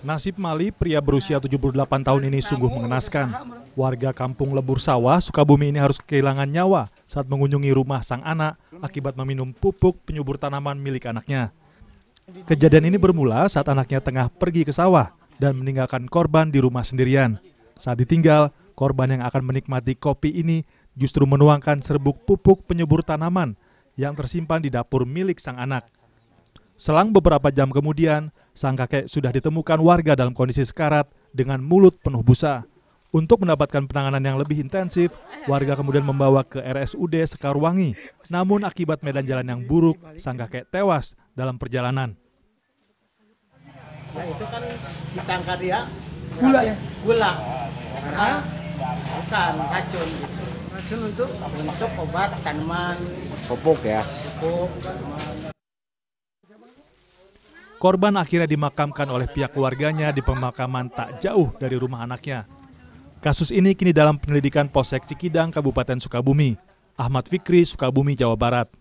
Nasib Mali, pria berusia 78 tahun ini sungguh mengenaskan. Warga kampung Lebur Sawah, Sukabumi ini harus kehilangan nyawa saat mengunjungi rumah sang anak akibat meminum pupuk penyubur tanaman milik anaknya. Kejadian ini bermula saat anaknya tengah pergi ke sawah dan meninggalkan korban di rumah sendirian. Saat ditinggal, korban yang akan menikmati kopi ini justru menuangkan serbuk pupuk penyubur tanaman yang tersimpan di dapur milik sang anak. Selang beberapa jam kemudian, sang kakek sudah ditemukan warga dalam kondisi sekarat dengan mulut penuh busa. Untuk mendapatkan penanganan yang lebih intensif, warga kemudian membawa ke RSUD Sekarwangi. Namun akibat medan jalan yang buruk, sang kakek tewas dalam perjalanan. Nah itu kan disangka dia gula ya? Gula. Karena bukan racun Racun untuk untuk obat tanaman. Pupuk ya? Pupuk, tanaman. Korban akhirnya dimakamkan oleh pihak keluarganya di pemakaman tak jauh dari rumah anaknya. Kasus ini kini dalam penyelidikan Polsek Cikidang, Kabupaten Sukabumi. Ahmad Fikri, Sukabumi, Jawa Barat.